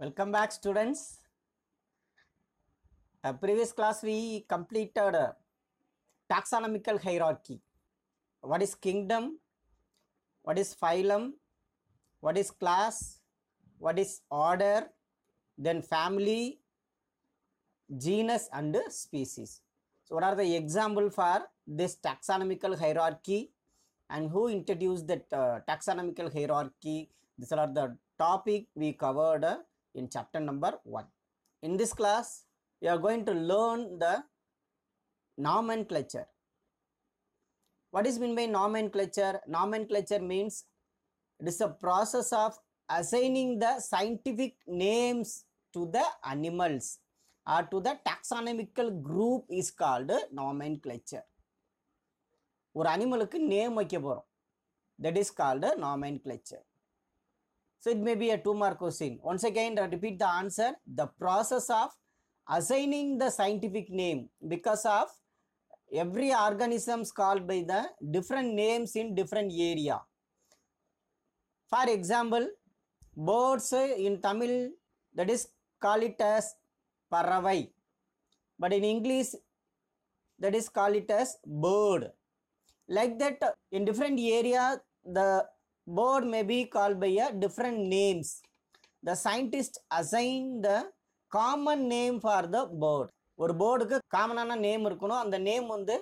Welcome back students. A previous class we completed taxonomical hierarchy. What is kingdom? What is phylum? What is class? What is order? Then family, genus and species. So what are the example for this taxonomical hierarchy and who introduced that uh, taxonomical hierarchy? These are the topic we covered uh, in chapter number 1. In this class, we are going to learn the nomenclature. What is meant by nomenclature? Nomenclature means it is a process of assigning the scientific names to the animals or to the taxonomical group is called nomenclature. ஒரு அனிமலுக்கு name வைக்க போகிறோம் that so it may be a two mark question. Once again, repeat the answer. The process of assigning the scientific name because of every organism is called by the different names in different area. For example, birds in Tamil that is call it as paravai, but in English that is call it as bird. Like that, in different area the bird may be called by a different names. The scientist assigned the common name for the bird. ஒரு பேர்டுக்கு காமனான name இருக்கணும் அந்த name வந்து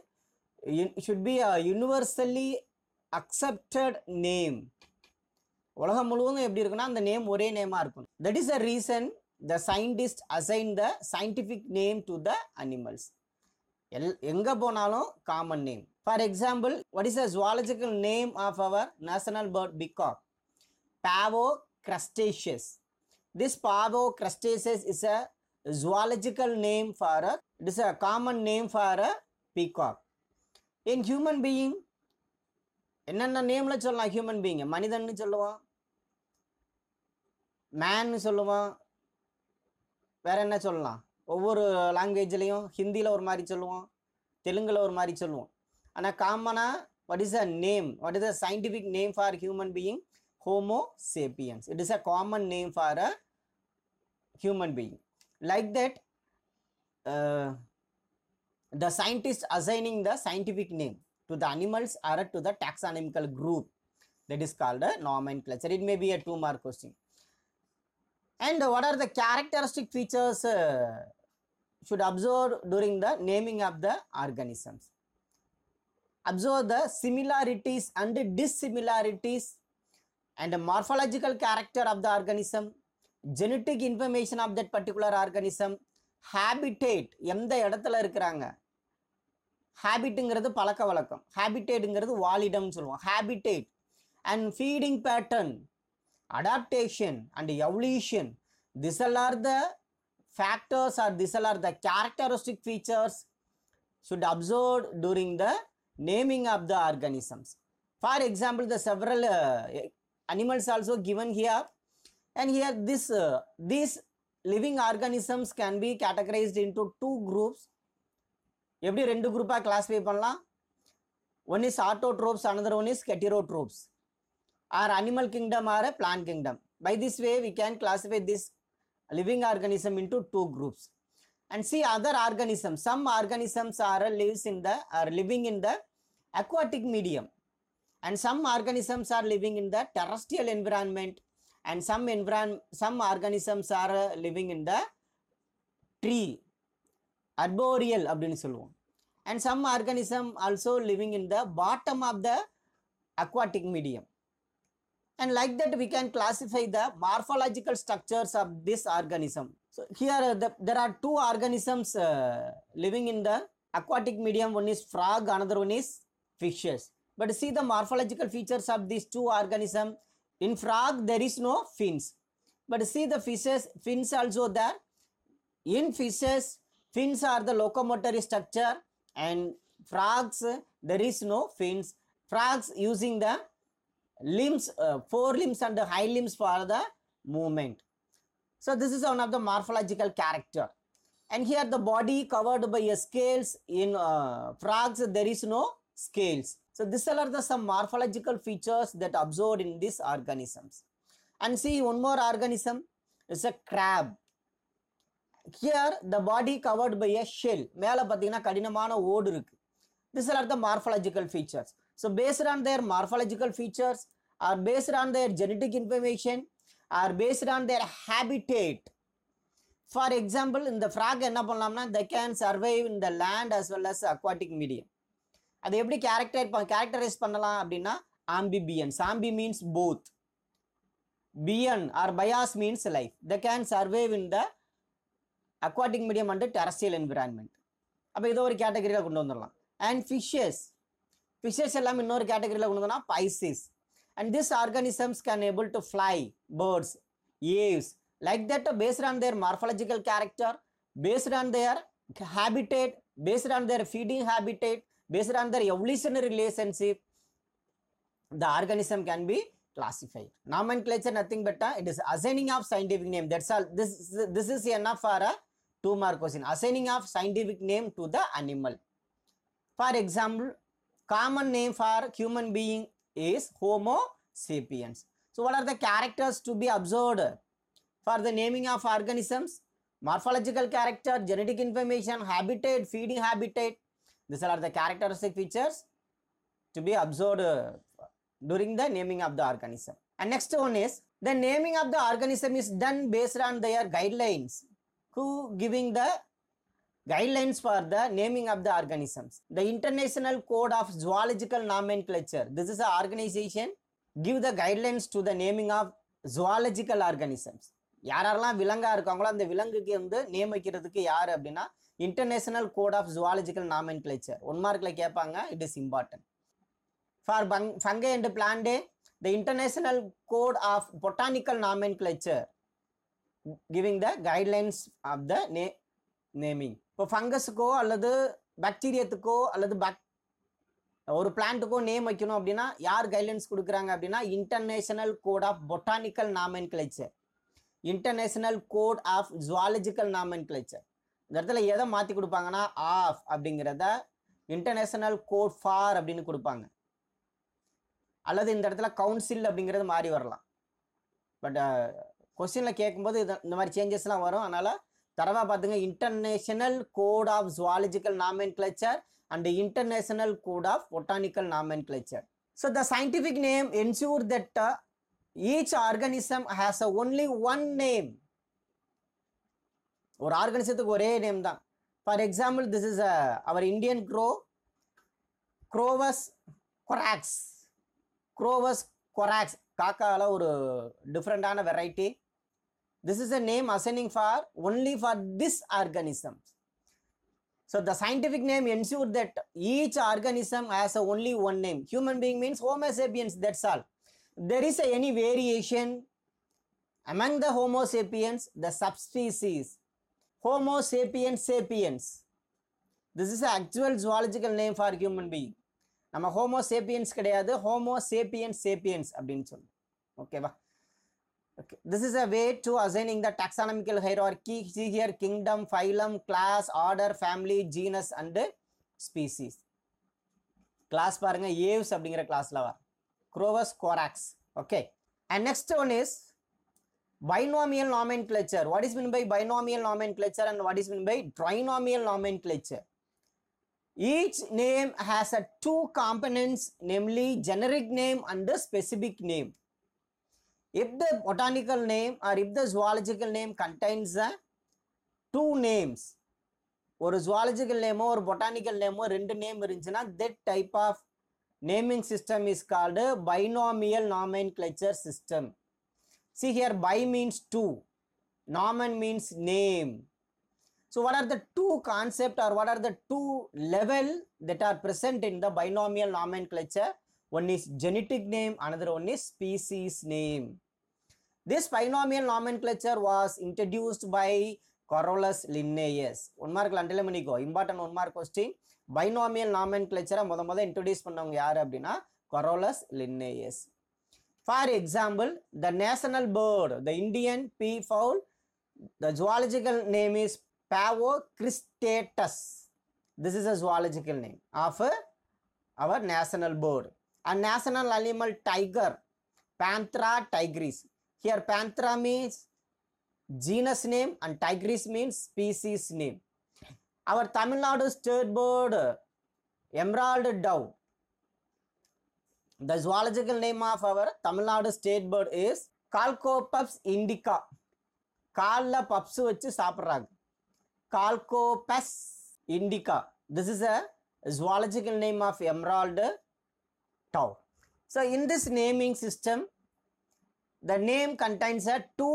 should be a universally accepted name உலகம் முழுவதும் எப்படி இருக்குன்னா அந்த நேம் ஒரே நேமாக இருக்கணும் that is a reason the scientist assign the scientific name to the animals எல் எங்கே போனாலும் common name for example what is a zoological name of our national bird peacock Pavo cristatus this Pavo cristatus is a zoological name for a it is a common name for a peacock in human being என்னென்ன நேமில் சொல்லலாம் human being மனிதன்னு சொல்லுவான் மேன்னு சொல்லுவான் வேற என்ன சொல்லலாம் ஒவ்வொரு லாங்குவேஜ்லேயும் ஹிந்தியில் ஒரு மாதிரி சொல்லுவோம் தெலுங்கில் ஒரு மாதிரி சொல்லுவோம் ஆனால் காமனாக what is a name what is a scientific name for human being Homo sapiens it is a common name for a human being like that the scientist assigning the scientific name to the animals are to the taxonomical group that is called nomenclature it may be a two mark question and what are the characteristic features should observe during the naming of the organisms. Observe the similarities and dissimilarities and the morphological character of the organism, genetic information of that particular organism, habitat, எந்த இடத்துல இருக்கிறாங்க ஹேபிட்டுங்கிறது பழக்க வழக்கம் ஹேபிட்டேட்டுங்கிறது வாலிடம்னு சொல்லுவோம் habitat and feeding pattern adaptation and evolution this all are the factors or these are the characteristic features should observed during the naming of the organisms. For example, the several uh, animals also given here and here this uh, these living organisms can be categorized into two groups Every rendu group குரூப்பாக classify one is is another one is is Our animal kingdom or a plant kingdom. By this way, we can classify this living organism into two groups and see other organisms some organisms are uh, lives in the are living in the aquatic medium and some organisms are living in the terrestrial environment and some some organisms are uh, living in the tree arboreal அப்படின்னு சொல்லுவோம் and some organism also living in the bottom of the aquatic medium and like that we can classify the morphological structures of this organism. So here uh, the, there are two organisms uh, living in the aquatic medium one is frog another one is fishes. But see the morphological features of these two organisms in frog there is no fins but see the fishes fins also there in fishes fins are the locomotory structure and frogs there is no fins frogs using the limbs, uh, forelimbs and the hind limbs for the movement. So this is one of the morphological character. And here the body covered by scales. In uh, frogs, there is no scales. So these are the some morphological features that observed in these organisms. And see one more organism. It's a crab. Here the body covered by a shell. மேலே are the morphological features. So based on their morphological features or based on their genetic information or based on their habitat. For example, இந்த frog என்ன பண்ணலாம்னா they can survive இந்த land as well as aquatic medium அது எப்படி character characterise பண்ணலாம் அப்படின்னா amphibians amphi means both பியன் or bios means life the can survive in the aquatic medium and terrestrial environment அப்போ இதோ ஒரு கேட்டகரியில் கொண்டு வந்துடலாம் அண்ட் ஃபிஷ்ஷஸ் ஃபிஷஸ் எல்லாம் இன்னொரு கேட்டகரியில் ஒன்றுதுன்னா Pisces and this organisms can able to fly birds Aves like that based on their morphological character based on their habitat, based on their feeding habitat, based on their evolutionary relationship the organism can be classified. Nomenclature nothing but uh, it is assigning of scientific name. That's all. This this is enough for a two marks. In Assigning of scientific name to the animal. For example, Common name for human being is Homo sapiens. So what are the characters to be observed for the naming of organisms? Morphological character, genetic information, habitat, feeding habitat. These are the characteristic features to be observed uh, during the naming of the organism. And next one is the naming of the organism is done based on their guidelines. Who giving the guidelines for the naming of the organisms the international code of zoological nomenclature this is an organization give the guidelines to the naming of zoological organisms யாரெல்லாம் விலங்கா இருக்காங்களோ அந்த விலங்குக்கு வந்து நியமிக்கிறதுக்கு யார் அப்படின்னா international code of zoological nomenclature one மார்க்கில் கேட்பாங்க it is important for பங் fungi and plantae the international code of botanical nomenclature giving the guidelines of the நே நேமிங் இப்போ ஃபங்கஸுக்கோ அல்லது பாக்டீரியத்துக்கோ அல்லது பாக் ஒரு பிளான்ட்டுக்கோ நேம் வைக்கணும் அப்படின்னா யார் கைட்லைன்ஸ் கொடுக்குறாங்க அப்படின்னா international code of botanical nomenclature international code of zoological nomenclature இந்த இடத்துல எதை மாற்றி கொடுப்பாங்கன்னா ஆஃப் அப்படிங்கிறத இன்டர்நேஷனல் கோட் ஃபார் அப்படின்னு கொடுப்பாங்க அல்லது இந்த இடத்துல கவுன்சில் அப்படிங்கிறது மாறி வரலாம் பட் கொஸ்டினில் uh, கேட்கும்போது இது இந்த மாதிரி சேஞ்சஸ்லாம் வரும் அதனால் தரவா பார்த்துங்க international code of zoological nomenclature and international code of botanical nomenclature so the scientific name ensure that each organism has a only one name ஒரு ஆர்கனிசத்துக்கு ஒரே நேம் தான் for example this is our Indian crow Corvus corax Corvus corax காக்காவில் ஒரு டிஃப்ரெண்டான variety This is a name assigning for only for this organism. So the scientific name ensured that each organism has a only one name. Human being means Homo sapiens, that's all. There is a, any variation among the Homo sapiens, the subspecies. Homo sapiens sapiens. This is the actual zoological name for human being. நம்ம Homo sapiens கிடையாது Homo sapiens sapiens அப்படின்னு சொல்லு ஓகேவா Okay. This is a way to assigning the taxonomical hierarchy. See here kingdom, phylum, class, order, family, genus and species. Class பாருங்க Aves அப்படிங்கிற class வர Corvus corax. Okay. And next one is binomial nomenclature. What is meant by binomial nomenclature and what is meant by trinomial nomenclature? Each name has a two components namely generic name and the specific name if the botanical name or if the zoological name contains the two names or zoological name or botanical name, or name இருந்துச்சுன்னா that that type of naming system is called binomial nomenclature system. See here, bi means two, nomen means name. So what are the two concept or what are the two level that are present in the binomial nomenclature? One is genetic name, another one is species name. This binomial nomenclature was introduced by Carolus Linnaeus one மார்க்கில் அண்டல மணிக்கோ important one mark question binomial நாமென்க்ளேச்சரை முத முத introduce பண்ணவங்க யார் அப்படின்னா Carolus Linnaeus for example the national bird the Indian peafowl the zoological name is Pavo cristatus this is a zoological name of our national bird and national animal tiger Panthera tigris Here panthera means genus name and tigris means species name. Our Tamil Nadu state bird emerald dove. The zoological name of our Tamil Nadu state bird is Chalcophaps indica. காலில் puffs வச்சு சாப்பிட்றாங்க கால்கோபஸ் indica. This is a zoological name of Emerald Dove. So, in this naming system the name contains a two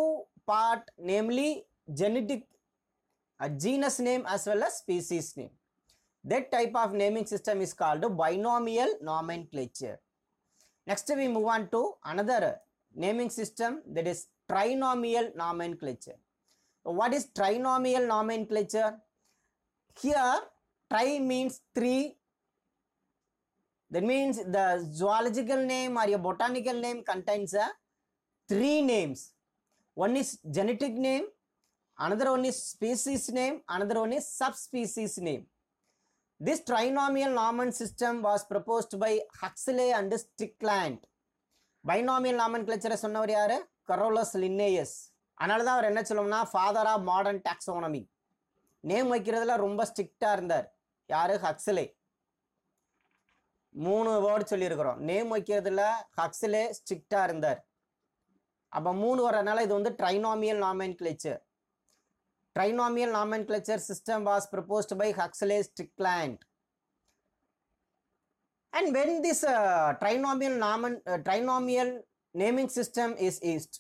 part namely genetic a genus name as well as species name that type of naming system is called binomial nomenclature next we move on to another naming system that is trinomial nomenclature what is trinomial nomenclature here tri means three that means the zoological name or your botanical name contains a three names. One is genetic name, another one is species name, another one is subspecies name. This trinomial norman system was proposed by Huxley and Strickland. binomial நாமன்கிளச்சரை சொன்னவர் யார் Carolus Linnaeus அதனால தான் அவர் என்ன சொல்லணும்னா father of modern taxonomy name வைக்கிறதுல ரொம்ப ஸ்ட்ரிக்டாக இருந்தார் யார் ஹக்ஸலே மூணு வேர்டு சொல்லியிருக்கிறோம் நேம் வைக்கிறதுல ஹக்ஸலே ஸ்ட்ரிக்டாக இருந்தார் அப்போ மூணு வரனால இது வந்து trinomial nomenclature trinomial nomenclature system was proposed by Huxley Strickland and when this trinomial நாமன் trinomial naming system is used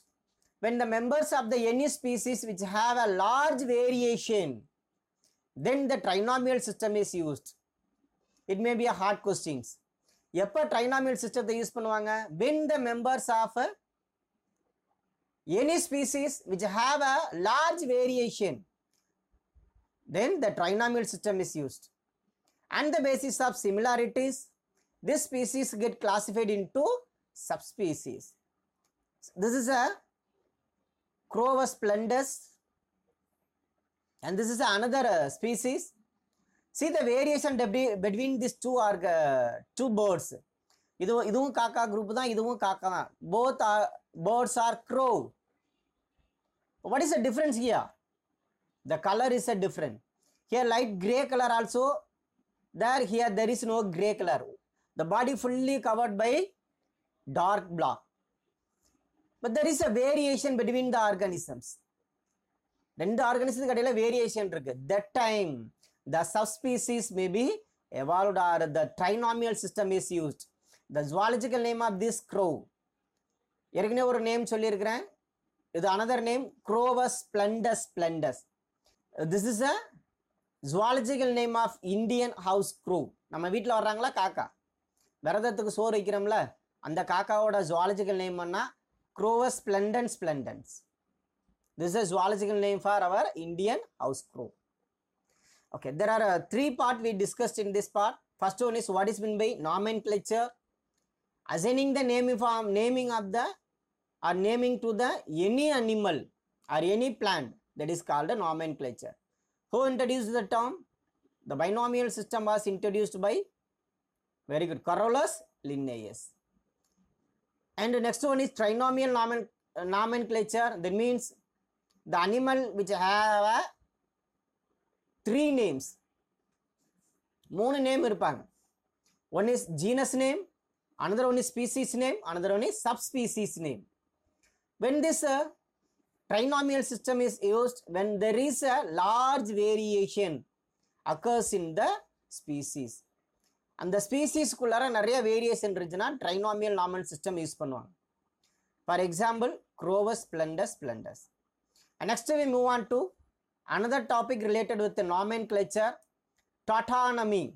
when the members of the any species which have a large variation then the trinomial system is used it may be a hard questions எப்போ ட்ரைனாமியல் சிஸ்டத்தை use பண்ணுவாங்க when the members of any species which have a large variation then the trinomial system is used and the basis of similarities this species get classified into subspecies this is a crova splendus and this is another uh, species see the variation between these two are uh, two birds இதுவும் இதுவும் காக்கா group தான் இதுவும் காக்கா தான் both are birds are crow what is a difference here the colour is a different here light grey colour also there here there is no grey colour the body fully covered by dark black but there is a variation between the organisms ரெண்டு organism கடையில் variation இருக்கு the time the subspecies maybe evolve or the trinomial system is used the zoological name of this crow ஏற்கனவே ஒரு name சொல்லியிருக்கிறேன் இது another name Corvus splendens splendens this is a zoological name of Indian house crow நம்ம வீட்டில் வர்றாங்களா காக்கா விரதத்துக்கு சோறு வைக்கிறோம்ல அந்த காக்காவோட zoological name என்ன Corvus splendens splendens this is zoological name for our Indian house crow okay there are three part we we discussed in this part first one is what is meant by nomenclature assigning the name form, naming of the or naming to the any animal or any plant that is called a nomenclature. Who introduced the term? The binomial system was introduced by very good Carolus Linnaeus. And the next one is trinomial nomen uh, nomenclature. That means the animal which have three names. மூணு name இருப்பாங்க one is genus another one is species name, another one is subspecies name. When this uh, trinomial system is used, when there is a large variation occurs in the species. And the species variation region and trinomial nominal system is used. For example, Crovus splendus splendens. next we move on to another topic related with the nomenclature, tautonomy.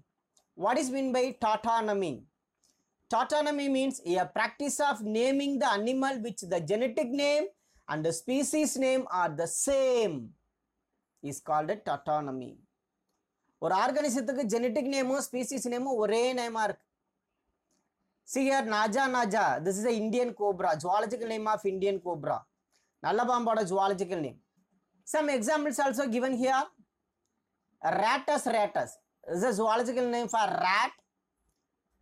What is meant by tautonomy? Tautonomy means a practice of naming the animal which the genetic name and the species name are the same is called a tautonomy. Or organism genetic name or species name or name mark. See here Naja Naja, this is an Indian cobra, zoological name of Indian cobra. Nallabamba zoological name. Some examples also given here. Ratus ratus. This is a zoological name for rat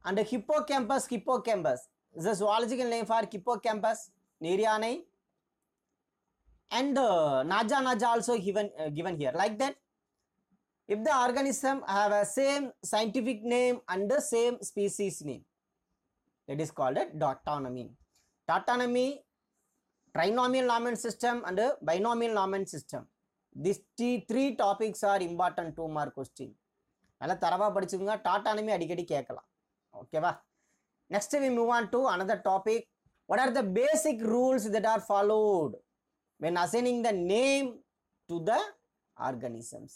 And hippocampus, hippocampus. The zoological name for hippocampus, Nirianai. And uh, Naja Naja also given, uh, given here. Like that, if the organism have a same scientific name and the same species name, it is called a tautonymy. Tautonymy, trinomial nomen system and a binomial nomen system. These three topics are important to mark question. நல்லா தரவாக படிச்சுக்கோங்க டாட்டானமே அடிக்கடி கேட்கலாம் ஓகேவா next we move on to another topic what are the basic rules that are followed when assigning the name to the organisms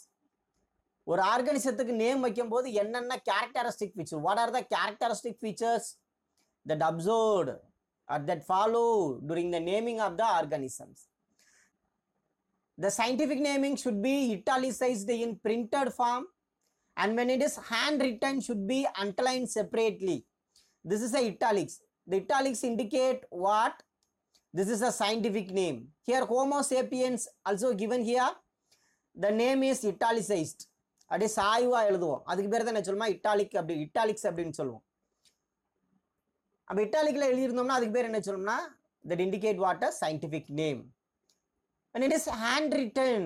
ஒரு ஆர்கனிசத்துக்கு name வைக்கும் போது என்னென்ன characteristic feature what are the characteristic features that observed or that follow during the naming of the organisms the scientific naming should be italicised in printed form and when it is handwritten should be underlined separately this is a italics the italics indicate what this is a scientific name here homo sapiens also given here the name is italicized அப்படியே சாய்வாக எழுதுவோம் அதுக்கு பேர் தான் என்ன சொல்லுமா italic அப்படி italics அப்படின்னு சொல்லுவோம் அப்போ இட்டாலிக்கில் எழுதியிருந்தோம்னா அதுக்கு பேர் என்ன சொல்லணும்னா that indicate what a scientific name and it is hand written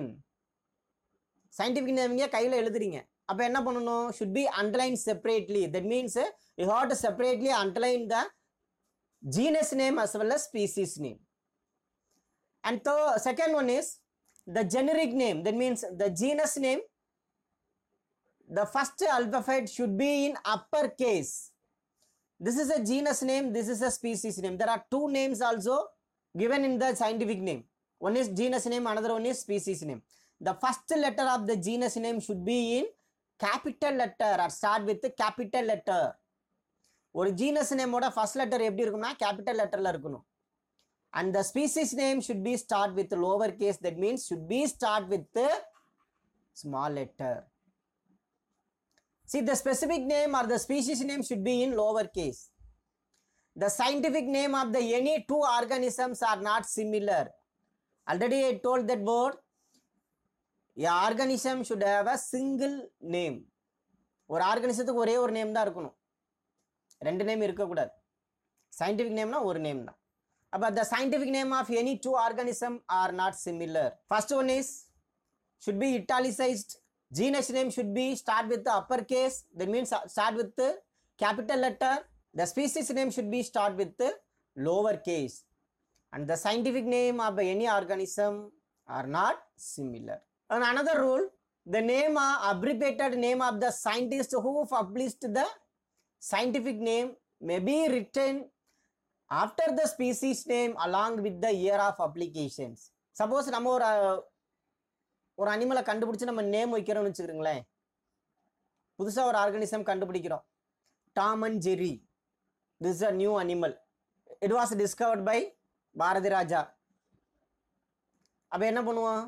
scientific நேமிங்க கையில் எழுதுறீங்க அப்போ should be underlined separately. That means that means you had to separately genus name as well as species name. And the second one is the generic name, that means the genus name. The first alphabet should be in upper case. This is a genus name, this is a species name. There are two names also given in the scientific name. One is genus name, another one is species name. The first letter of the genus name should be in capital letter or start with capital letter. One genus name oda first letter eppadi irukumna capital letter And the species name should be start with lower lowercase. that means should be start with the small letter. See the specific name or the species name should be in lowercase. The scientific name of the any two organisms are not similar. Already I told that board. A organism should have a single name ஒரு ஆர்கனிசத்துக்கு ஒரே ஒரு name தான் இருக்கணும் ரெண்டு name இருக்கக்கூடாது scientific நேம்னா ஒரு name தான் அப்போ the scientific name of any two organism are not similar first one is should be italicised genus name should be start with upper case that means start with capital letter the species name should be start with lower case and the scientific name of any organism are not similar And another rule, the name uh, abbreviated name of the scientist who published the scientific name may be written after the species name along with the year of applications. Suppose நம்ம ஒரு ஒரு அனிமலை கண்டுபிடிச்சி நம்ம name வைக்கிறோம்னு வச்சுக்கிறோங்களேன் புதுசாக ஒரு organism கண்டுபிடிக்கிறோம் Tom and Jerry this a new animal it was discovered by Bharathi Raja அப்போ என்ன பண்ணுவோம்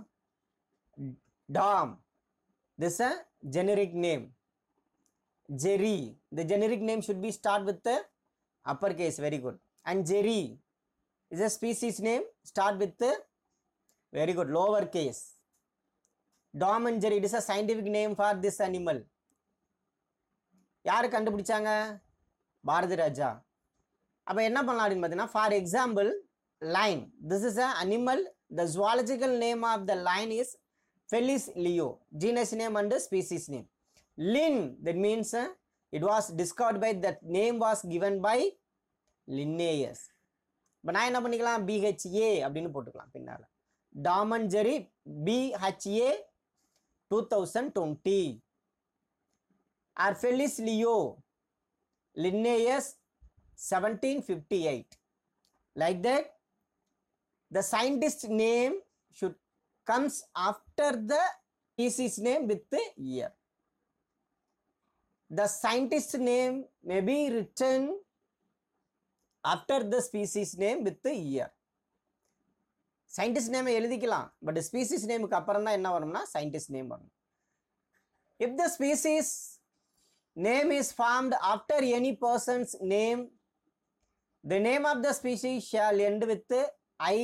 Dom. This is a generic name. Jerry. The generic name should be start with the uppercase. Very good. And Jerry is a species name. Start with the very good lowercase. Dom and Jerry. It is a scientific name for this animal. யார் கண்டுபிடிச்சாங்க பாரதி ராஜா அப்போ என்ன பண்ணலாம் அப்படின்னு பார்த்தீங்கன்னா for example lion this is a animal the zoological name of the lion is Felis leo, genus name and species name. Lin, that means uh, it was discovered by, that name was given by Linnaeus. இப்போ நான் என்ன பண்ணிக்கலாம் BHA அப்படின்னு போட்டுக்கலாம் பின்னால் Tom and Jerry BHA two thousand twenty or Felis leo Linnaeus seventeen fifty eight like that the scientist name should comes after the species name with the year. The scientist name may be written after the species name with the year. Scientist name is எழுதிக்கலாம் but the species name க்கு if the species name is formed after any person's name the name of the species shall end with i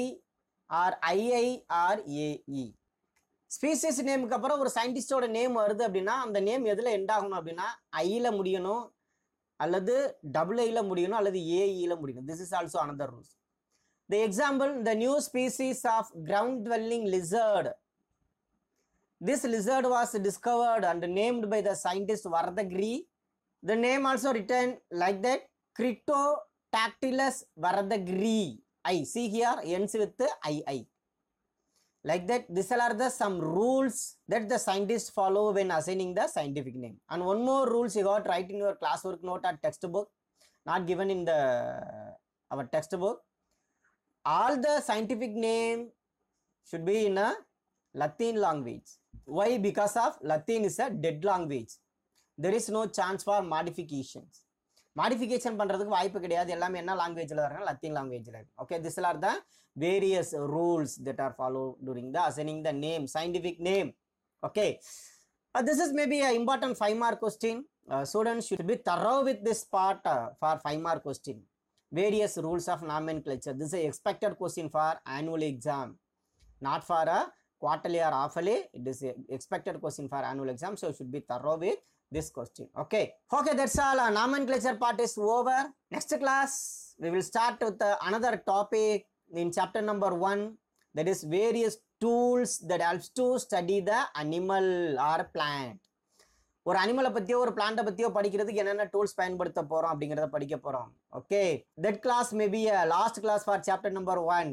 or ii or ae species நேமுக்கு அப்புறம் ஒரு சயின்டிஸ்டோட name வருது அப்படின்னா அந்த name எதில் end ஆகணும் அப்படின்னா ஐயில் முடியணும் அல்லது டபுள்ஐயில் முடியணும் அல்லது ஏஇயில் e முடியணும் this is also another rules the example the new species of ground dwelling lizard this lizard was discovered and named by the scientist Varadgiri the name also written like that Cyrtodactylus varadgirii I. See here ends with I I Like that, these are the some rules that the scientists follow when assigning the scientific name. And one more rules you got right in your classwork note or textbook, not given in the our textbook. All the scientific name should be in a Latin language. Why? Because of Latin is a dead language. There is no chance for modifications. மாடிஃபிகேஷன் பண்ணுறதுக்கு வாய்ப்பு கிடையாது எல்லாமே என்ன லாங்குவேஜில் வரணும் லத்தீன் லாங்குவேஜில் இருக்கு okay this are the various rules that are follow during the assigning the name scientific name okay this is maybe a important five mark question students should be thorough with this part for five mark question various rules of nomenclature this expected question for annual exam not for a quarterly or half yearly it is expected question for annual exam so should should be thorough with this question okay okay that's all our nomenclature part is over next class we will start with uh, another topic in chapter number one that is various tools that helps to study the animal or plant ஒரு அனிமலை பற்றியோ ஒரு பிளான்ட்டை பற்றியோ படிக்கிறதுக்கு என்னென்ன tools பயன்படுத்த போகிறோம் அப்படிங்கிறத படிக்க போகிறோம் okay that class maybe a last class for chapter number one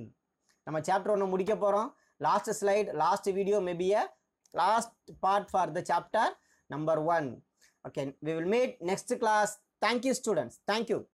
நம்ம சாப்டர் ஒன்று முடிக்க போகிறோம் last slide last video maybe a last part for the chapter number one okay we will meet next class thank you students thank you